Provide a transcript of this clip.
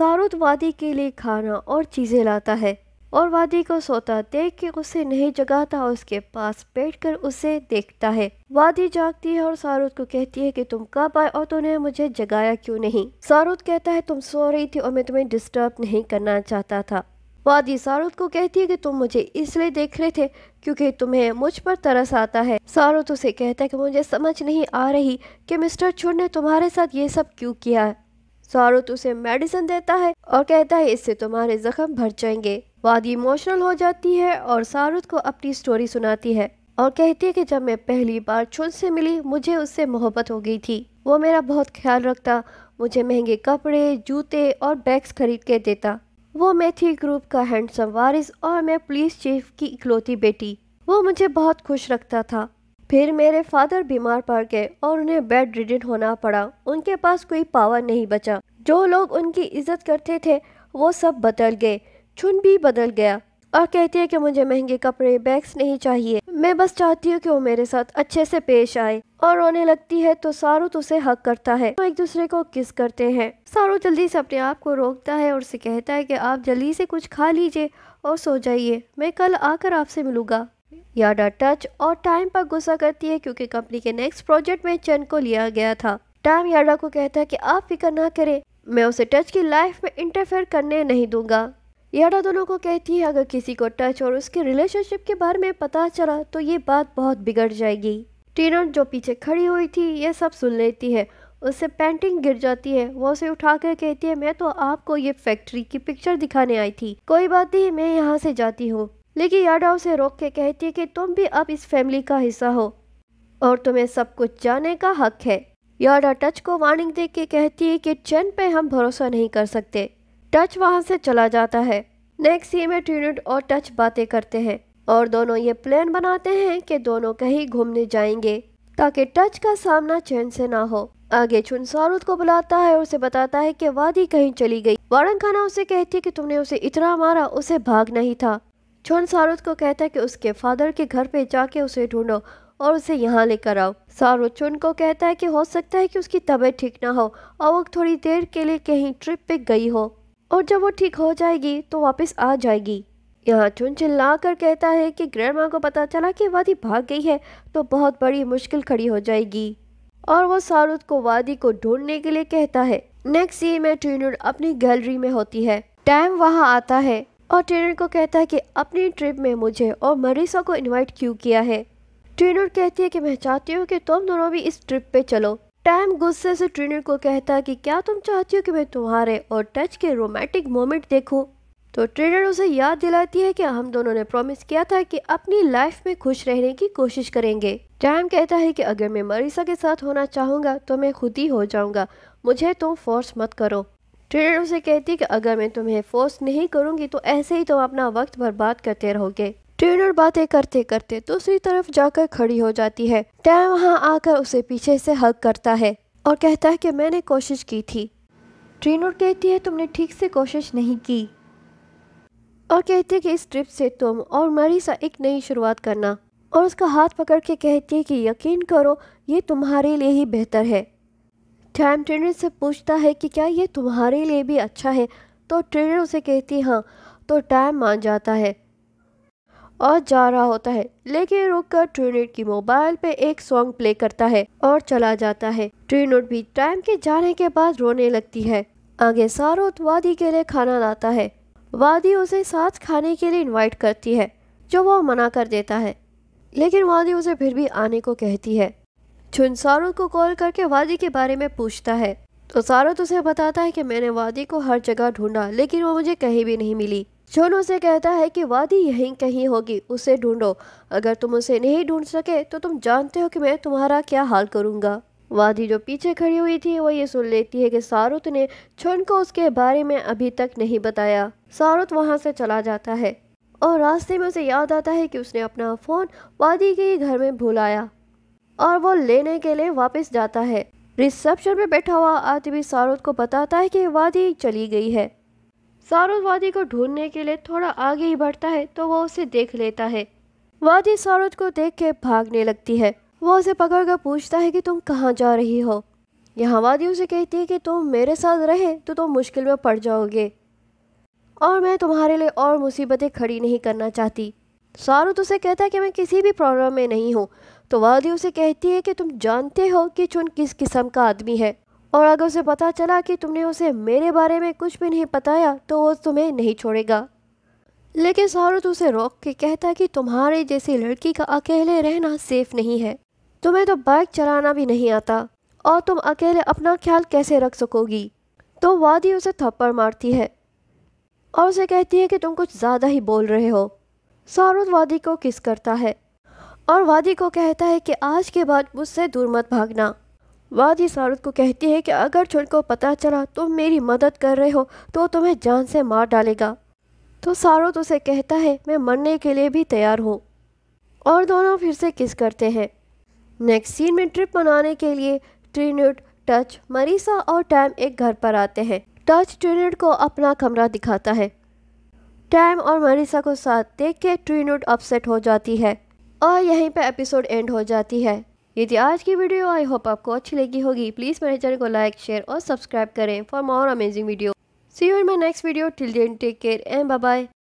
सारूत वादी के लिए खाना और चीज़ें लाता है और वादी को सोता देख के उसे नहीं जगाता और उसके पास बैठकर उसे देखता है वादी जागती है और सारुद को कहती है कि तुम कब आए और तुमने मुझे जगाया क्यों नहीं सारुद कहता है तुम सो रही थी और मैं तुम्हें डिस्टर्ब नहीं करना चाहता था वादी सारूत को कहती है कि तुम मुझे इसलिए देख रहे थे क्योंकि तुम्हें मुझ पर तरस आता है सारुद उसे कहता है कि मुझे समझ नहीं आ रही कि मिस्टर छुड़ ने तुम्हारे साथ ये सब क्यों किया है सारुत उसे मेडिसिन देता है और कहता है इससे तुम्हारे जख्म भर जाएंगे वादी इमोशनल हो जाती है और सारुत को अपनी स्टोरी सुनाती है और कहती है कि जब मैं पहली बार चुन से मिली मुझे उससे मोहब्बत हो गई थी वो मेरा बहुत ख्याल रखता मुझे महंगे कपड़े जूते और बैग्स खरीद के देता वो मैं थी ग्रुप का हैंडसम वारिस और मैं पुलिस चीफ की इकलौती बेटी वो मुझे बहुत खुश रखता था फिर मेरे फादर बीमार पड़ गए और उन्हें बेड रिडन होना पड़ा उनके पास कोई पावर नहीं बचा जो लोग उनकी इज्जत करते थे वो सब बदल गए चुन भी बदल गया और कहती है कि मुझे महंगे कपड़े बैग्स नहीं चाहिए मैं बस चाहती हूँ कि वो मेरे साथ अच्छे से पेश आए और रोने लगती है तो तो उसे हक करता है तो एक दूसरे को किस करते हैं सारू जल्दी से अपने आप को रोकता है और उसे कहता है कि आप जल्दी से कुछ खा लीजिए और सो जाइए मैं कल आकर आपसे मिलूंगा याडा टच और टाइम पर गुस्सा करती है क्योंकि कंपनी के नेक्स्ट प्रोजेक्ट में चन को लिया गया था टाइम याडा को कहता है कि आप फिक्र ना करें मैं उसे टच की लाइफ में इंटरफेयर करने नहीं दूंगा याडा दोनों को कहती है अगर किसी को टच और उसके रिलेशनशिप के बारे में पता चला तो ये बात बहुत बिगड़ जाएगी टीनर जो पीछे खड़ी हुई थी ये सब सुन लेती है उससे पेंटिंग गिर जाती है वो उसे उठा कर कहती है मैं तो आपको ये फैक्ट्री की पिक्चर दिखाने आई थी कोई बात नहीं मैं यहाँ से जाती हूँ लेकिन यादव उसे रोक के कहती है कि तुम भी अब इस फैमिली का हिस्सा हो और तुम्हें सब कुछ जाने का हक है यादव टच को वार्निंग दे के कहती है कि चैन पे हम भरोसा नहीं कर सकते टच वहाँ से चला जाता है नेक्स्ट सी में ट्रीनिट और टच बातें करते हैं और दोनों ये प्लान बनाते हैं कि दोनों कहीं घूमने जाएंगे ताकि टच का सामना चैन से ना हो आगे चुन सारूद को बुलाता है और उसे बताता है कि वादी कहीं चली गई वारंग खाना उसे कहती है कि तुमने उसे इतना मारा उसे भाग नहीं था जॉन सारुद को कहता है कि उसके फादर के घर पे जाके उसे ढूंढो और उसे यहाँ लेकर आओ सारुद चुन को कहता है कि हो सकता है कि उसकी तबीयत ठीक ना हो और वो थोड़ी देर के लिए कहीं ट्रिप पे गई हो और जब वो ठीक हो जाएगी तो वापस आ जाएगी यहाँ चुन चिल्ला कर कहता है कि ग्रैंड माँ को पता चला कि वादी भाग गई है तो बहुत बड़ी मुश्किल खड़ी हो जाएगी और वो सारुद को वादी को ढूंढने के लिए कहता है नेक्स्ट ये में ट्रीनुड अपनी गैलरी में होती है टैम वहाँ आता है और ट्रेनर को कहता है कि अपनी ट्रिप में मुझे और मरीसा को इनवाइट क्यों किया है ट्रेनर कहती है कि मैं चाहती हूँ कि तुम दोनों भी इस ट्रिप पे चलो टैम गुस्से से ट्रेनर को कहता है कि क्या तुम चाहती हो कि मैं तुम्हारे और टच के रोमांटिक मोमेंट देखूँ तो ट्रेनर उसे याद दिलाती है कि हम दोनों ने प्रॉमिस किया था कि अपनी लाइफ में खुश रहने की कोशिश करेंगे टैम कहता है कि अगर मैं मरीसा के साथ होना चाहूँगा तो मैं खुद ही हो जाऊँगा मुझे तुम फोर्स मत करो ट्रेनर तो उसे कहती कि अगर मैं तुम्हें फोर्स नहीं करूंगी तो ऐसे ही तुम अपना वक्त बर्बाद करते रहोगे ट्रेनर तो बातें करते करते दूसरी तरफ जाकर खड़ी हो जाती है टैम वहाँ आकर उसे पीछे से हक करता है और कहता है कि मैंने कोशिश की थी ट्रेनर तो कहती है तुमने ठीक से कोशिश नहीं की और कहती है कि इस ट्रिप से तुम और मरीसा एक नई शुरुआत करना और उसका हाथ पकड़ के कहती है कि यकीन करो ये तुम्हारे लिए ही बेहतर है कैम ट्रेनर से पूछता है कि क्या ये तुम्हारे लिए भी अच्छा है तो ट्रेनर उसे कहती हाँ तो टैम मान जाता है और जा रहा होता है लेकिन रुककर ट्रेनर की मोबाइल पे एक सॉन्ग प्ले करता है और चला जाता है ट्रेनर भी टैम के जाने के बाद रोने लगती है आगे सारोत वादी के लिए खाना लाता है वादी उसे साथ खाने के लिए इनवाइट करती है जो वो मना कर देता है लेकिन वादी उसे फिर भी आने को कहती है छुनसारों को कॉल करके वादी के बारे में पूछता है तो सारत उसे बताता है कि मैंने वादी को हर जगह ढूंढा लेकिन वो मुझे कहीं भी नहीं मिली छुन उसे कहता है कि वादी यहीं कहीं होगी उसे ढूंढो अगर तुम उसे नहीं ढूंढ सके तो तुम जानते हो कि मैं तुम्हारा क्या हाल करूंगा वादी जो पीछे खड़ी हुई थी वो ये सुन लेती है कि सारुत ने छुन को उसके बारे में अभी तक नहीं बताया सारुत वहाँ से चला जाता है और रास्ते में उसे याद आता है कि उसने अपना फ़ोन वादी के ही घर में भुलाया और वो लेने के लिए वापस जाता है रिसेप्शन पे बैठा हुआ आदमी सारूद को बताता है कि वादी चली गई है सारूद वादी को ढूंढने के लिए थोड़ा आगे ही बढ़ता है तो वो उसे देख लेता है वादी सारूद को देख के भागने लगती है वो उसे पकड़ कर पूछता है कि तुम कहाँ जा रही हो यहाँ वादी उसे कहती है कि तुम मेरे साथ रहे तो तुम मुश्किल में पड़ जाओगे और मैं तुम्हारे लिए और मुसीबतें खड़ी नहीं करना चाहती सारूद उसे कहता है कि मैं किसी भी प्रॉब्लम में नहीं हूँ तो वादी उसे कहती है कि तुम जानते हो कि चुन किस किस्म का आदमी है और अगर उसे पता चला कि तुमने उसे मेरे बारे में कुछ भी नहीं बताया तो वो तुम्हें नहीं छोड़ेगा लेकिन सारूत उसे रोक के कहता कि तुम्हारे जैसी लड़की का अकेले रहना सेफ नहीं है तुम्हें तो बाइक चलाना भी नहीं आता और तुम अकेले अपना ख्याल कैसे रख सकोगी तो वादी उसे थप्पड़ मारती है और उसे कहती है कि तुम कुछ ज़्यादा ही बोल रहे हो सारूत वादी को किस करता है और वादी को कहता है कि आज के बाद मुझसे दूर मत भागना वादी सारुद को कहती है कि अगर को पता चला तुम मेरी मदद कर रहे हो तो तुम्हें जान से मार डालेगा तो सारुद उसे कहता है मैं मरने के लिए भी तैयार हूँ और दोनों फिर से किस करते हैं नेक्स्ट सीन में ट्रिप मनाने के लिए ट्रिन्यूट टच मरीसा और टैम एक घर पर आते हैं टच ट्रिन्यूट को अपना कमरा दिखाता है टैम और मरीसा को साथ देख के ट्रिन्यूट अपसेट हो जाती है और यहीं पर एपिसोड एंड हो जाती है ये थी आज की वीडियो आई होप आपको अच्छी लगी होगी प्लीज़ मेरे चैनल को लाइक शेयर और सब्सक्राइब करें for more amazing video see you in my next video till then take care and bye